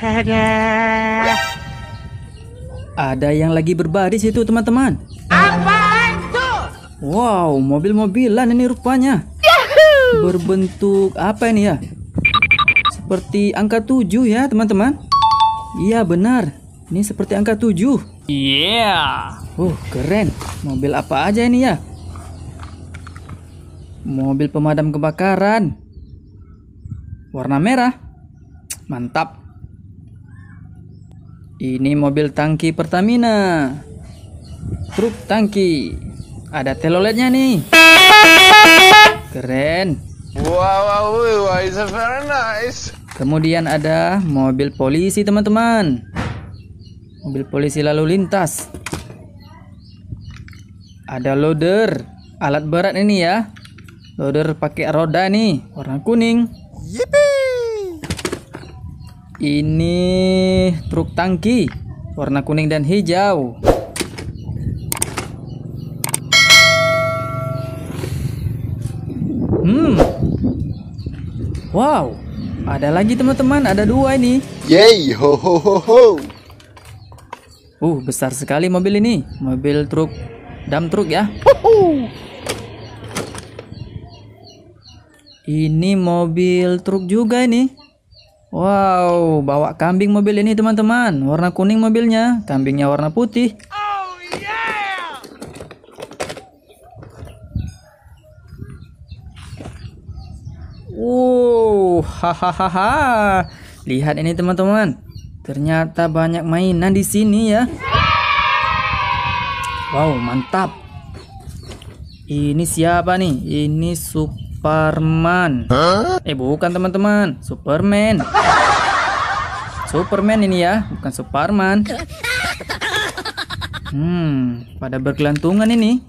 Ada, Ada yang lagi berbaris itu teman-teman. Apa itu? Wow, mobil-mobilan ini rupanya. Berbentuk apa ini ya? Seperti angka 7 ya teman-teman. Iya benar. Ini seperti angka 7. Yeah. Uh, keren. Mobil apa aja ini ya? Mobil pemadam kebakaran. Warna merah. Mantap. Ini mobil tangki Pertamina. Truk tangki. Ada teloletnya nih. Keren. Wow, wow, wow, it's very nice. Kemudian ada mobil polisi, teman-teman. Mobil polisi lalu lintas. Ada loader, alat berat ini ya. Loader pakai roda nih, warna kuning. Yippee! Ini truk tangki warna kuning dan hijau. Hmm. Wow, ada lagi teman-teman, ada dua ini. yey ho ho ho ho. Uh, besar sekali mobil ini. Mobil truk dam truk ya. Ini mobil truk juga ini. Wow, bawa kambing mobil ini teman-teman. Warna kuning mobilnya, kambingnya warna putih. Oh, yeah! Wow, hahaha. Lihat ini teman-teman. Ternyata banyak mainan di sini ya. Wow, mantap. Ini siapa nih? Ini Super Superman. Huh? Eh bukan teman-teman, Superman. Superman ini ya, bukan Superman. Hmm, pada bergelantungan ini.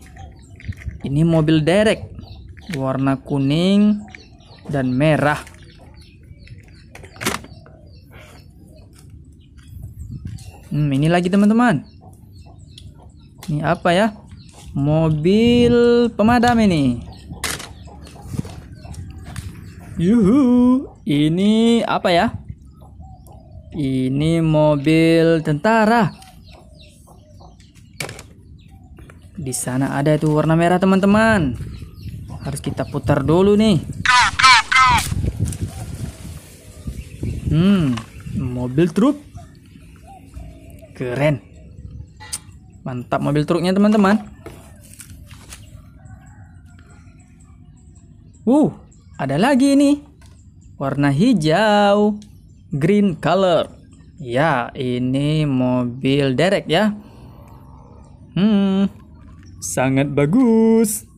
Ini mobil derek, warna kuning dan merah. Hmm, ini lagi teman-teman. Ini apa ya? Mobil pemadam ini. Yuhu, ini apa ya? Ini mobil tentara. Di sana ada itu warna merah, teman-teman. Harus kita putar dulu nih. Hmm, mobil truk. Keren. Mantap mobil truknya, teman-teman. Wow, uh. Ada lagi ini. Warna hijau. Green color. Ya, ini mobil derek ya. Hmm, sangat bagus.